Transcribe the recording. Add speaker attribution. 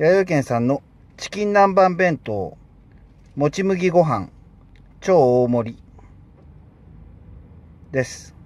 Speaker 1: 弥生県さんのチキン南蛮弁当、もち麦ご飯、超大盛りです。